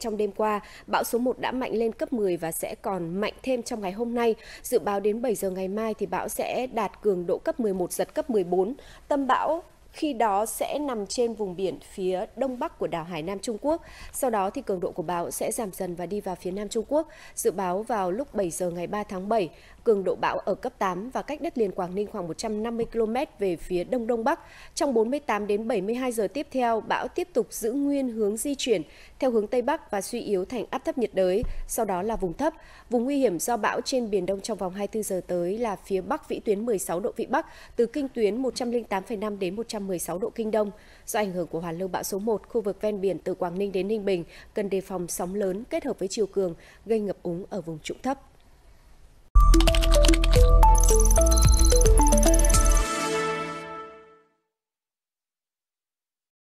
Trong đêm qua, bão số 1 đã mạnh lên cấp 10 và sẽ còn mạnh thêm trong ngày hôm nay. Dự báo đến 7 giờ ngày mai thì bão sẽ đạt cường độ cấp 11 giật cấp 14. Tâm bão khi đó sẽ nằm trên vùng biển phía đông bắc của đảo Hải Nam Trung Quốc. Sau đó thì cường độ của bão sẽ giảm dần và đi vào phía Nam Trung Quốc. Dự báo vào lúc 7 giờ ngày 3 tháng 7, cường độ bão ở cấp 8 và cách đất liền Quảng Ninh khoảng 150 km về phía đông đông bắc. Trong 48 đến 72 giờ tiếp theo, bão tiếp tục giữ nguyên hướng di chuyển theo hướng tây bắc và suy yếu thành áp thấp nhiệt đới, sau đó là vùng thấp. Vùng nguy hiểm do bão trên biển Đông trong vòng 24 giờ tới là phía bắc vĩ tuyến 16 độ vĩ bắc, từ kinh tuyến 108,5 đến 100 116 độ Kinh Đông. Do ảnh hưởng của hoàn lưu bão số 1, khu vực ven biển từ Quảng Ninh đến Ninh Bình cần đề phòng sóng lớn kết hợp với chiều cường gây ngập úng ở vùng trũng thấp.